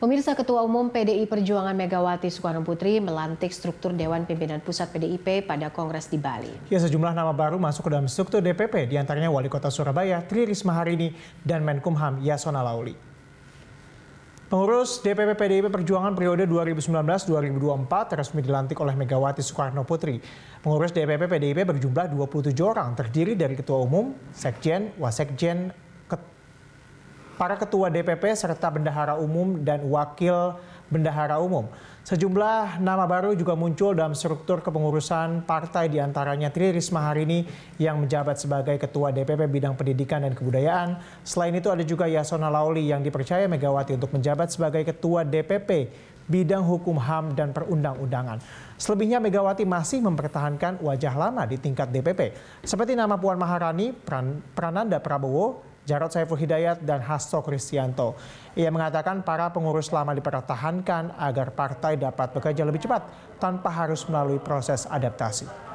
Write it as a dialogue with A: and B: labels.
A: Pemirsa Ketua Umum PDI Perjuangan Megawati Soekarno Putri melantik struktur Dewan Pimpinan Pusat PDIP pada Kongres di Bali.
B: Ya, sejumlah nama baru masuk ke dalam struktur DPP, diantaranya Wali Kota Surabaya Tri Risma Harini dan Menkumham Yasona Lauli. Pengurus DPP PDIP Perjuangan periode 2019-2024 resmi dilantik oleh Megawati Soekarno Putri. Pengurus DPP PDIP berjumlah 27 orang, terdiri dari Ketua Umum, Sekjen, Wasekjen, para ketua DPP serta bendahara umum dan wakil bendahara umum. Sejumlah nama baru juga muncul dalam struktur kepengurusan partai diantaranya Tri Risma hari ini yang menjabat sebagai Ketua DPP Bidang Pendidikan dan Kebudayaan. Selain itu ada juga Yasona Lauli yang dipercaya Megawati untuk menjabat sebagai Ketua DPP Bidang Hukum HAM dan Perundang-Undangan. Selebihnya Megawati masih mempertahankan wajah lama di tingkat DPP. Seperti nama Puan Maharani, Prananda Prabowo, Jarod Saiful Hidayat dan Hasto Kristianto. Ia mengatakan para pengurus lama dipertahankan agar partai dapat bekerja lebih cepat tanpa harus melalui proses adaptasi.